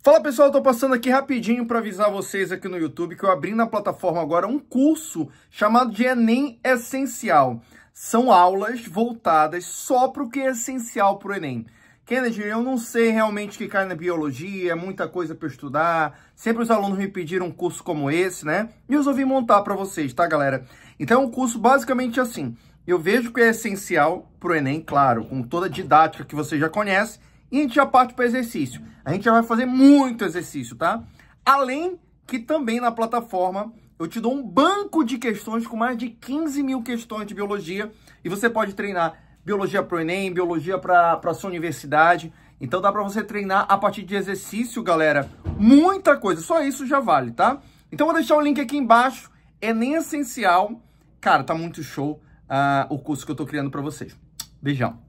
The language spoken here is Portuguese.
Fala pessoal, estou passando aqui rapidinho para avisar vocês aqui no YouTube que eu abri na plataforma agora um curso chamado de Enem Essencial. São aulas voltadas só para o que é essencial para o Enem. Kennedy, eu não sei realmente que cai na biologia, é muita coisa para estudar. Sempre os alunos me pediram um curso como esse, né? E eu resolvi montar para vocês, tá, galera? Então é um curso basicamente assim. Eu vejo que é essencial para o Enem, claro, com toda a didática que você já conhece, e a gente já parte para exercício. A gente já vai fazer muito exercício, tá? Além que também na plataforma eu te dou um banco de questões com mais de 15 mil questões de biologia e você pode treinar biologia para o Enem, biologia para a sua universidade. Então dá para você treinar a partir de exercício, galera. Muita coisa, só isso já vale, tá? Então vou deixar o link aqui embaixo. É nem essencial. Cara, tá muito show uh, o curso que eu tô criando para vocês. Beijão.